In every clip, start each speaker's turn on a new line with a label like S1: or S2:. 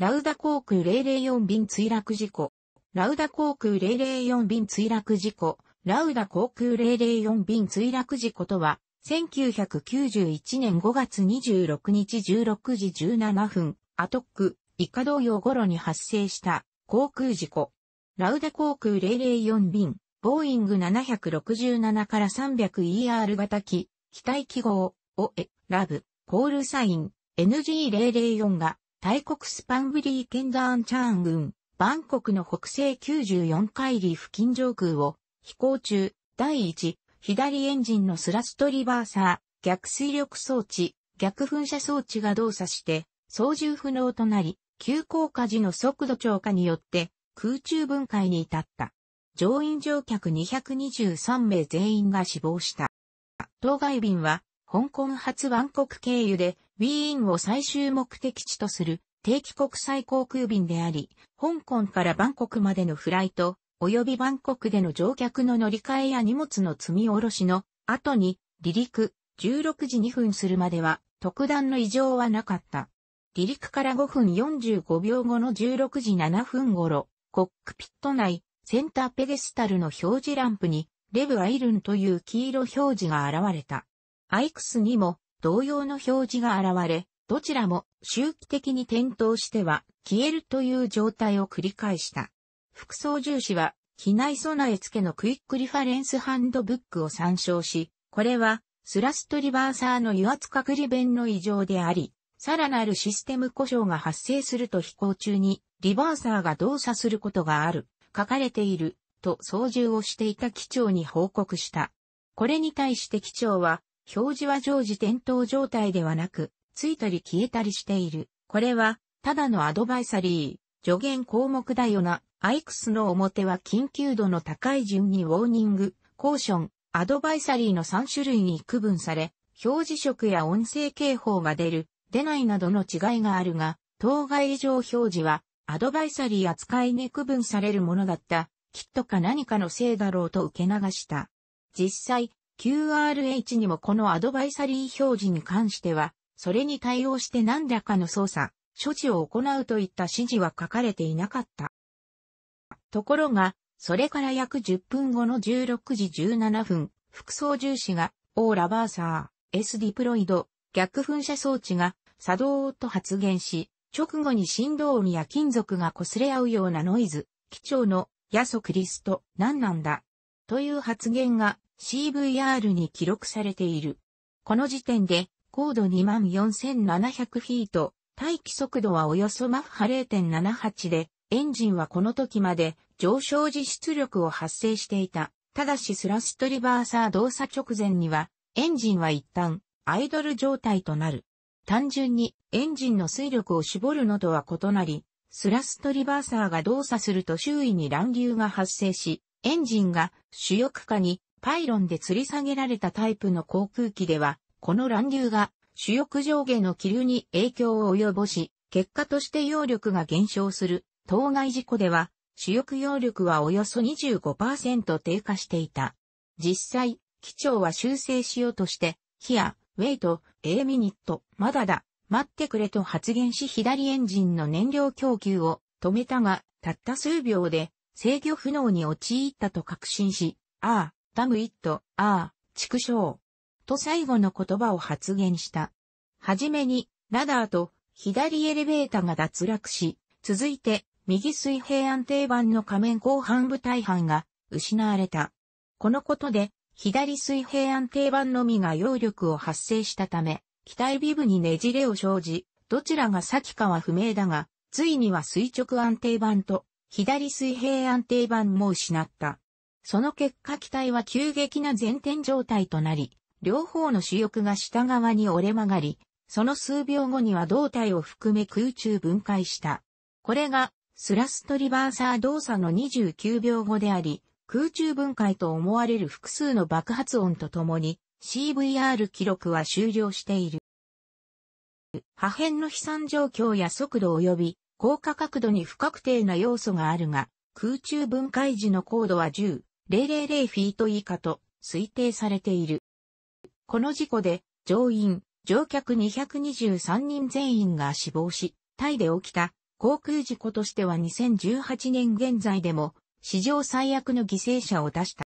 S1: ラウダ航空004便墜落事故。ラウダ航空004便墜落事故。ラウダ航空004便墜落事故とは、1991年5月26日16時17分、アトック、イカ同様頃に発生した航空事故。ラウダ航空004便、ボーイング767から 300ER 型機、機体記号、をえ、ラブ、コールサイン、NG004 が、大国スパンブリーケンダーンチャーン軍、バンコクの北西94海里付近上空を飛行中、第1、左エンジンのスラストリバーサー、逆水力装置、逆噴射装置が動作して、操縦不能となり、急降下時の速度超過によって空中分解に至った。乗員乗客223名全員が死亡した。当該便は、香港発バンコク経由でウィーンを最終目的地とする定期国際航空便であり、香港からバンコクまでのフライト、及びバンコクでの乗客の乗り換えや荷物の積み下ろしの後に離陸16時2分するまでは特段の異常はなかった。離陸から5分45秒後の16時7分頃、コックピット内、センターペデスタルの表示ランプに、レブ・アイルンという黄色表示が現れた。アイクスにも同様の表示が現れ、どちらも周期的に点灯しては消えるという状態を繰り返した。副操縦士は機内備え付けのクイックリファレンスハンドブックを参照し、これはスラストリバーサーの油圧隔離弁の異常であり、さらなるシステム故障が発生すると飛行中にリバーサーが動作することがある、書かれている、と操縦をしていた機長に報告した。これに対して機長は、表示は常時点灯状態ではなく、ついたり消えたりしている。これは、ただのアドバイサリー、助言項目だよな。アイクスの表は緊急度の高い順にウォーニング、コーション、アドバイサリーの3種類に区分され、表示色や音声警報が出る、出ないなどの違いがあるが、当該異常表示は、アドバイサリー扱いに区分されるものだった、きっとか何かのせいだろうと受け流した。実際、QRH にもこのアドバイサリー表示に関しては、それに対応して何らかの操作、処置を行うといった指示は書かれていなかった。ところが、それから約10分後の16時17分、副操縦士が、オーラバーサー、S ディプロイド、逆噴射装置が作動と発言し、直後に振動音や金属が擦れ合うようなノイズ、機長の、やそクリスト、何なんだ、という発言が CVR に記録されている。この時点で、高度24700フィート、待機速度はおよそマッハ0.78で、エンジンはこの時まで上昇時出力を発生していた。ただしスラストリバーサー動作直前には、エンジンは一旦アイドル状態となる。単純にエンジンの水力を絞るのとは異なり、スラストリバーサーが動作すると周囲に乱流が発生し、エンジンが主翼下にパイロンで吊り下げられたタイプの航空機では、この乱流が主翼上下の気流に影響を及ぼし、結果として揚力が減少する当該事故では、主翼揚力はおよそ25%低下していた。実際、機長は修正しようとして、ヒア、ウェイト、エイ、ミニット、まだだ、待ってくれと発言し左エンジンの燃料供給を止めたが、たった数秒で制御不能に陥ったと確信し、ああ、ダムイット、ああ、畜生。と最後の言葉を発言した。はじめに、ラダーと左エレベータが脱落し、続いて右水平安定板の仮面後半部大半が失われた。このことで、左水平安定板のみが揚力を発生したため、機体尾部にねじれを生じ、どちらが先かは不明だが、ついには垂直安定板と左水平安定板も失った。その結果機体は急激な前転状態となり、両方の主翼が下側に折れ曲がり、その数秒後には胴体を含め空中分解した。これが、スラストリバーサー動作の29秒後であり、空中分解と思われる複数の爆発音とともに、CVR 記録は終了している。破片の飛散状況や速度及び、高架角度に不確定な要素があるが、空中分解時の高度は10、000フィート以下と推定されている。この事故で乗員、乗客223人全員が死亡し、タイで起きた航空事故としては2018年現在でも史上最悪の犠牲者を出した。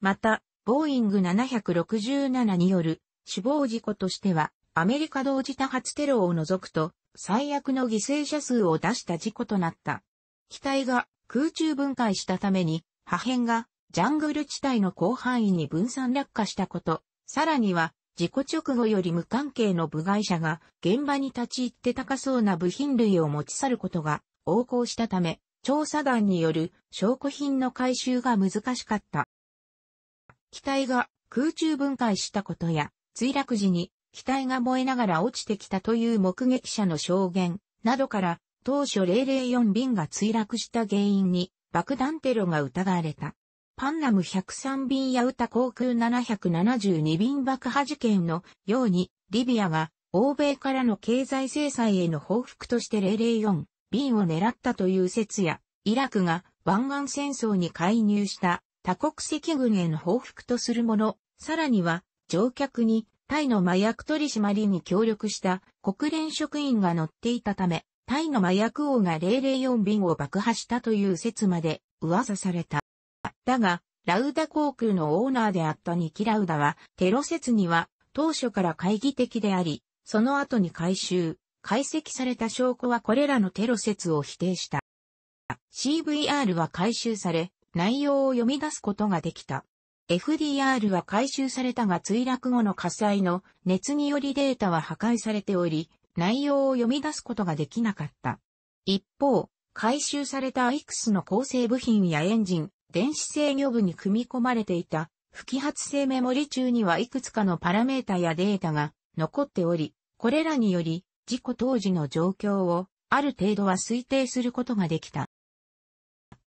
S1: また、ボーイング767による死亡事故としてはアメリカ同時多発テロを除くと最悪の犠牲者数を出した事故となった。機体が空中分解したために破片がジャングル地帯の広範囲に分散落下したこと、さらには事故直後より無関係の部外者が現場に立ち入って高そうな部品類を持ち去ることが横行したため、調査団による証拠品の回収が難しかった。機体が空中分解したことや、墜落時に機体が燃えながら落ちてきたという目撃者の証言などから、当初004便が墜落した原因に爆弾テロが疑われた。パンナム103便やウタ航空772便爆破事件のように、リビアが欧米からの経済制裁への報復として004便を狙ったという説や、イラクが湾岸戦争に介入した多国籍軍への報復とするもの、さらには乗客にタイの麻薬取締りに協力した国連職員が乗っていたため、タイの麻薬王が004便を爆破したという説まで噂された。だが、ラウダ航空のオーナーであったニキラウダは、テロ説には当初から懐疑的であり、その後に回収、解析された証拠はこれらのテロ説を否定した。CVR は回収され、内容を読み出すことができた。FDR は回収されたが墜落後の火災の熱によりデータは破壊されており、内容を読み出すことができなかった。一方、回収された X の構成部品やエンジン、電子制御部に組み込まれていた不揮発性メモリ中にはいくつかのパラメータやデータが残っており、これらにより事故当時の状況をある程度は推定することができた。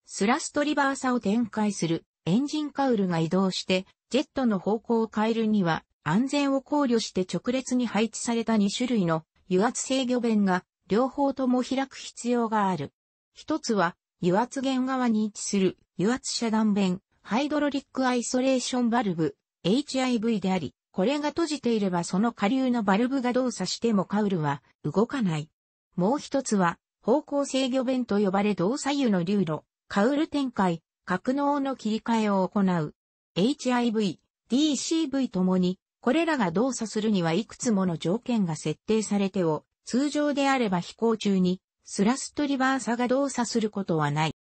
S1: スラストリバーサを展開するエンジンカウルが移動してジェットの方向を変えるには安全を考慮して直列に配置された2種類の油圧制御弁が両方とも開く必要がある。一つは油圧源側に位置する油圧遮断弁、ハイドロリックアイソレーションバルブ、HIV であり、これが閉じていればその下流のバルブが動作してもカウルは動かない。もう一つは方向制御弁と呼ばれ動左右の流路、カウル展開、格納の切り替えを行う。HIV、DCV ともにこれらが動作するにはいくつもの条件が設定されてを、通常であれば飛行中にスラストリバーサが動作することはない。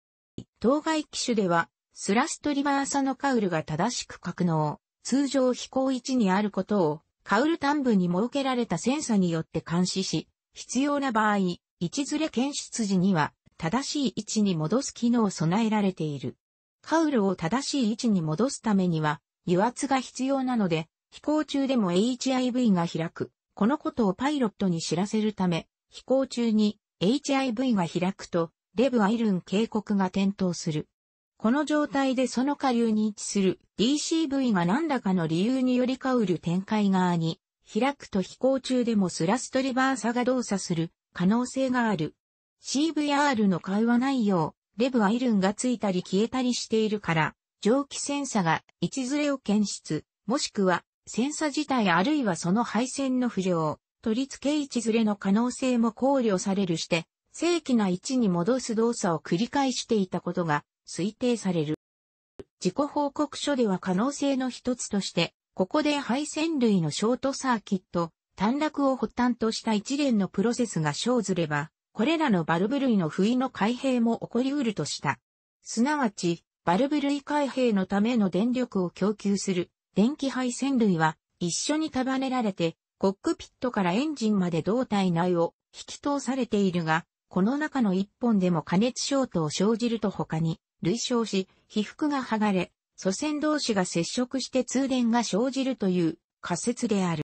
S1: 当該機種では、スラストリバーサのカウルが正しく格納、通常飛行位置にあることを、カウル端部に設けられたセンサによって監視し、必要な場合、位置ずれ検出時には、正しい位置に戻す機能を備えられている。カウルを正しい位置に戻すためには、油圧が必要なので、飛行中でも HIV が開く。このことをパイロットに知らせるため、飛行中に HIV が開くと、レブ・アイルン警告が点灯する。この状態でその下流に位置する DCV が何らかの理由によりかうる展開側に、開くと飛行中でもスラストリバーサが動作する可能性がある。CVR の会話内容、レブ・アイルンがついたり消えたりしているから、蒸気センサが位置ずれを検出、もしくは戦サ自体あるいはその配線の不良、取り付け位置ずれの可能性も考慮されるして、正規な位置に戻す動作を繰り返していたことが推定される。自己報告書では可能性の一つとして、ここで配線類のショートサーキット、短絡を発端とした一連のプロセスが生ずれば、これらのバルブ類の不意の開閉も起こりうるとした。すなわち、バルブ類開閉のための電力を供給する電気配線類は一緒に束ねられて、コックピットからエンジンまで胴体内を引き通されているが、この中の一本でも加熱ショートを生じると他に、類焼し、被覆が剥がれ、祖先同士が接触して通電が生じるという仮説である。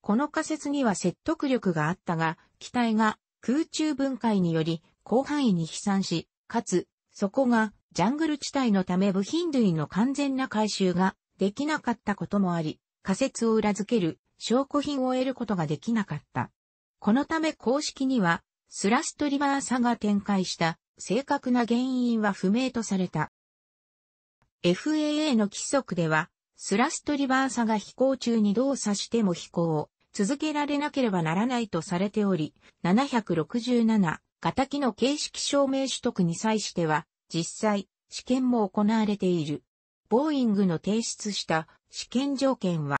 S1: この仮説には説得力があったが、機体が空中分解により広範囲に飛散し、かつ、そこがジャングル地帯のため部品類の完全な回収ができなかったこともあり、仮説を裏付ける証拠品を得ることができなかった。このため公式には、スラストリバーサが展開した正確な原因は不明とされた。FAA の規則では、スラストリバーサが飛行中に動作しても飛行を続けられなければならないとされており、767、型機の形式証明取得に際しては、実際、試験も行われている。ボーイングの提出した試験条件は、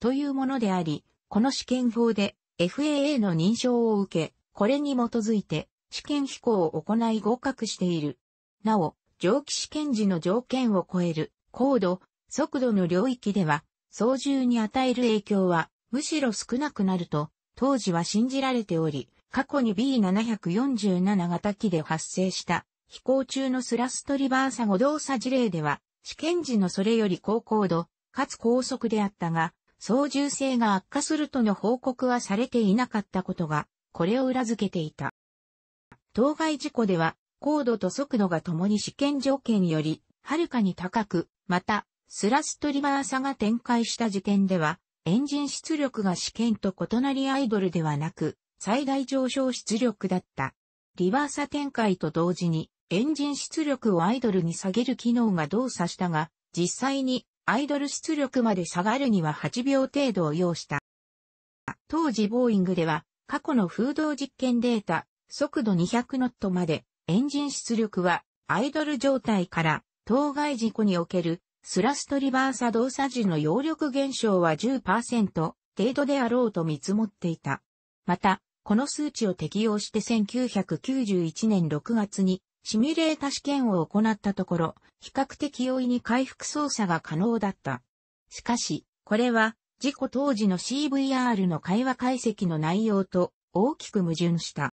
S1: というものであり、この試験法で FAA の認証を受け、これに基づいて試験飛行を行い合格している。なお、蒸気試験時の条件を超える高度、速度の領域では、操縦に与える影響は、むしろ少なくなると、当時は信じられており、過去に B747 型機で発生した飛行中のスラストリバーサ誤動作事例では、試験時のそれより高高度、かつ高速であったが、操縦性が悪化するとの報告はされていなかったことが、これを裏付けていた。当該事故では、高度と速度が共に試験条件より、はるかに高く、また、スラストリバーサが展開した時点では、エンジン出力が試験と異なりアイドルではなく、最大上昇出力だった。リバーサ展開と同時に、エンジン出力をアイドルに下げる機能が動作したが、実際にアイドル出力まで下がるには8秒程度を要した。当時ボーイングでは過去の風洞実験データ、速度200ノットまでエンジン出力はアイドル状態から当該事故におけるスラストリバーサ動作時の揚力減少は10%程度であろうと見積もっていた。また、この数値を適用して1991年6月にシミュレータ試験を行ったところ、比較的容易に回復操作が可能だった。しかし、これは、事故当時の CVR の会話解析の内容と大きく矛盾した。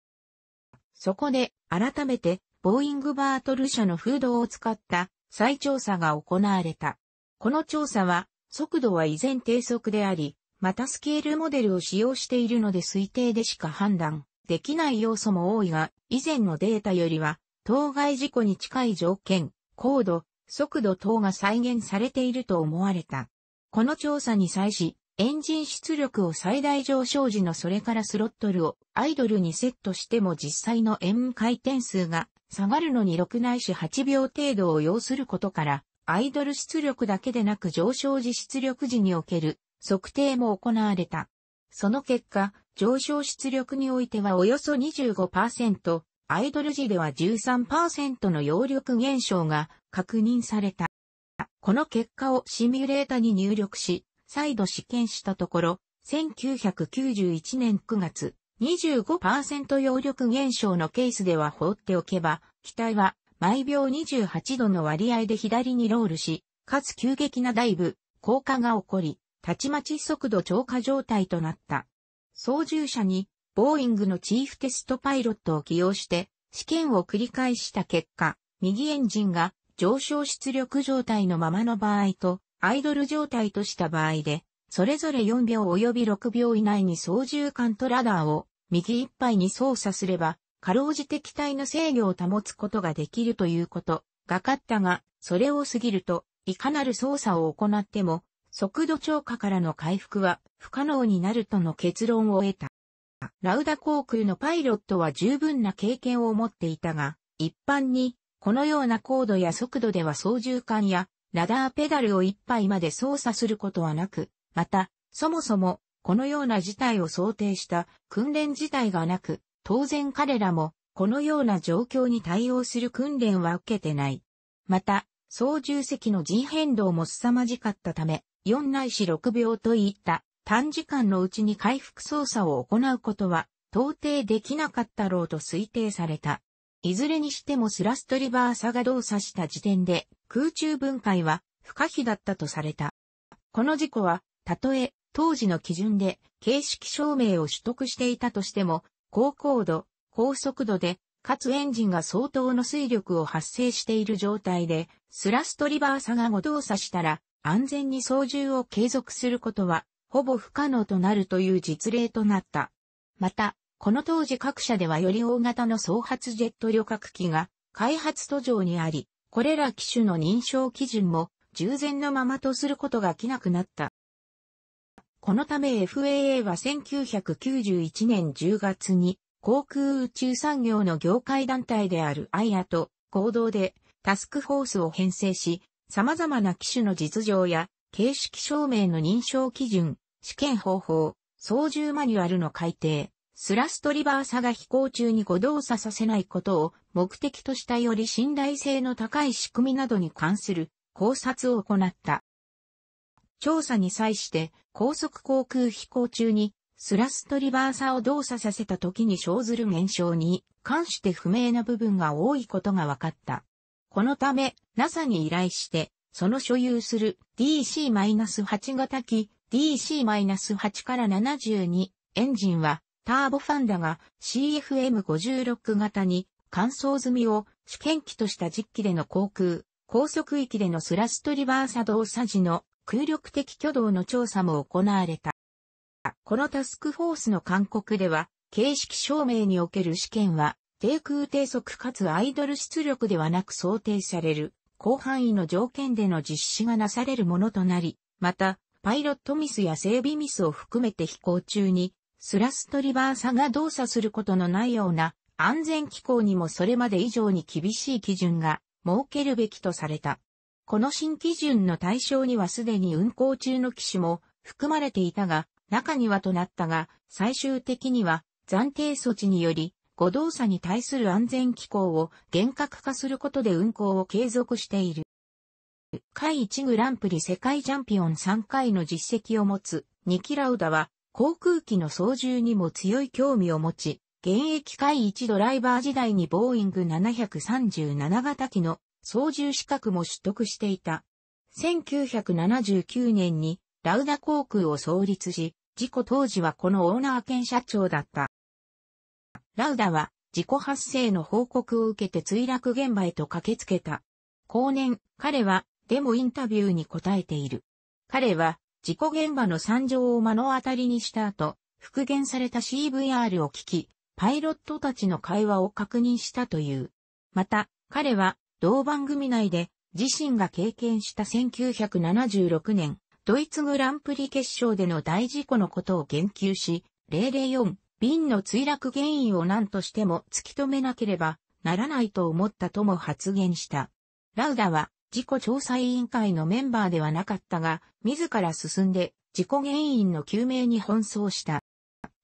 S1: そこで、改めて、ボーイングバートル社のフードを使った再調査が行われた。この調査は、速度は依然低速であり、またスケールモデルを使用しているので推定でしか判断できない要素も多いが、以前のデータよりは当該事故に近い条件、高度、速度等が再現されていると思われた。この調査に際し、エンジン出力を最大上昇時のそれからスロットルをアイドルにセットしても実際の円回転数が下がるのに6ないし8秒程度を要することから、アイドル出力だけでなく上昇時出力時における測定も行われた。その結果、上昇出力においてはおよそ25%、アイドル時では13%の揚力減少が確認された。この結果をシミュレータに入力し、再度試験したところ、1991年9月、25%揚力減少のケースでは放っておけば、機体は毎秒28度の割合で左にロールし、かつ急激なダイブ、降下が起こり、たちまち速度超過状態となった。操縦者にボーイングのチーフテストパイロットを起用して試験を繰り返した結果、右エンジンが上昇出力状態のままの場合とアイドル状態とした場合で、それぞれ4秒及び6秒以内に操縦桿とラダーを右ぱ杯に操作すれば、かろうじて機体の制御を保つことができるということ、がかったが、それを過ぎると、いかなる操作を行っても、速度超過からの回復は不可能になるとの結論を得た。ラウダ航空のパイロットは十分な経験を持っていたが、一般に、このような高度や速度では操縦桿や、ラダーペダルを一杯まで操作することはなく、また、そもそも、このような事態を想定した訓練自体がなく、当然彼らも、このような状況に対応する訓練は受けてない。また、操縦席の人変動も凄まじかったため、4内いし6秒といった短時間のうちに回復操作を行うことは到底できなかったろうと推定された。いずれにしてもスラストリバーサが動作した時点で空中分解は不可避だったとされた。この事故は、たとえ当時の基準で形式証明を取得していたとしても、高高度、高速度で、かつエンジンが相当の水力を発生している状態で、スラストリバーサが誤動作したら、安全に操縦を継続することはほぼ不可能となるという実例となった。また、この当時各社ではより大型の総発ジェット旅客機が開発途上にあり、これら機種の認証基準も従前のままとすることが来きなくなった。このため FAA は1991年10月に航空宇宙産業の業界団体である IA と合同でタスクフォースを編成し、様々な機種の実情や形式証明の認証基準、試験方法、操縦マニュアルの改定、スラストリバーサが飛行中に誤動作させないことを目的としたより信頼性の高い仕組みなどに関する考察を行った。調査に際して高速航空飛行中にスラストリバーサを動作させた時に生ずる現象に関して不明な部分が多いことが分かった。このため NASA に依頼してその所有する DC-8 型機 DC-8 から72エンジンはターボファンだが CFM56 型に乾燥済みを試験機とした実機での航空、高速域でのスラストリバー作動差時の空力的挙動の調査も行われた。このタスクフォースの勧告では、形式証明における試験は、低空低速かつアイドル出力ではなく想定される。広範囲の条件での実施がなされるものとなり、また、パイロットミスや整備ミスを含めて飛行中に、スラストリバーサが動作することのないような安全機構にもそれまで以上に厳しい基準が設けるべきとされた。この新基準の対象にはすでに運行中の機種も含まれていたが、中にはとなったが、最終的には暫定措置により誤動作に対する安全機構を厳格化することで運行を継続している。海一グランプリ世界チャンピオン3回の実績を持つ、ニキラウダは、航空機の操縦にも強い興味を持ち、現役海一ドライバー時代にボーイング737型機の操縦資格も取得していた。1979年にラウダ航空を創立し、事故当時はこのオーナー兼社長だった。ラウダは事故発生の報告を受けて墜落現場へと駆けつけた。後年、彼はデモインタビューに答えている。彼は事故現場の惨状を目の当たりにした後、復元された CVR を聞き、パイロットたちの会話を確認したという。また、彼は同番組内で自身が経験した1976年、ドイツグランプリ決勝での大事故のことを言及し、004瓶の墜落原因を何としても突き止めなければならないと思ったとも発言した。ラウダは事故調査委員会のメンバーではなかったが、自ら進んで事故原因の究明に奔走した。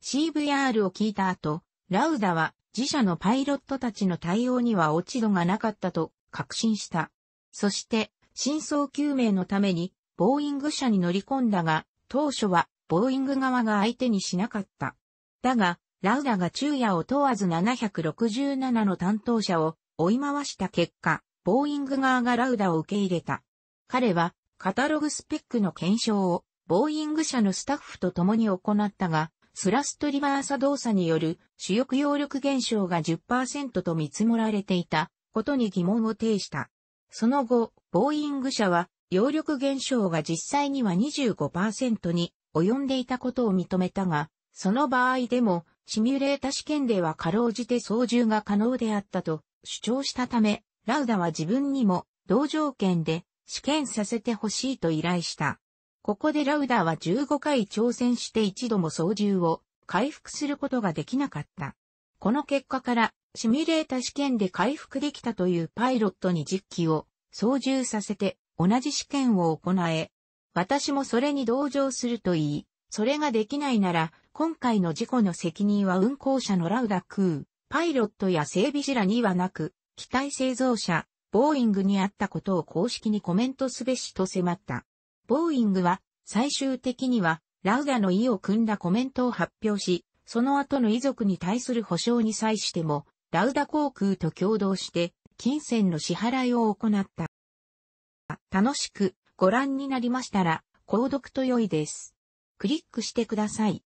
S1: CVR を聞いた後、ラウダは自社のパイロットたちの対応には落ち度がなかったと確信した。そして、真相究明のために、ボーイング社に乗り込んだが、当初は、ボーイング側が相手にしなかった。だが、ラウダが昼夜を問わず767の担当者を追い回した結果、ボーイング側がラウダを受け入れた。彼は、カタログスペックの検証を、ボーイング社のスタッフと共に行ったが、スラストリバーサ動作による主翼揚力減少が10%と見積もられていたことに疑問を呈した。その後、ボーイング社は揚力減少が実際には25%に及んでいたことを認めたが、その場合でも、シミュレータ試験ではかろうじて操縦が可能であったと主張したため、ラウダは自分にも同条件で試験させてほしいと依頼した。ここでラウダは15回挑戦して一度も操縦を回復することができなかった。この結果からシミュレータ試験で回復できたというパイロットに実機を操縦させて同じ試験を行え、私もそれに同情すると言い、それができないなら、今回の事故の責任は運航者のラウダ空、パイロットや整備士らにはなく、機体製造者、ボーイングにあったことを公式にコメントすべしと迫った。ボーイングは、最終的には、ラウダの意を組んだコメントを発表し、その後の遺族に対する保証に際しても、ラウダ航空と共同して、金銭の支払いを行った。楽しくご覧になりましたら、購読と良いです。クリックしてください。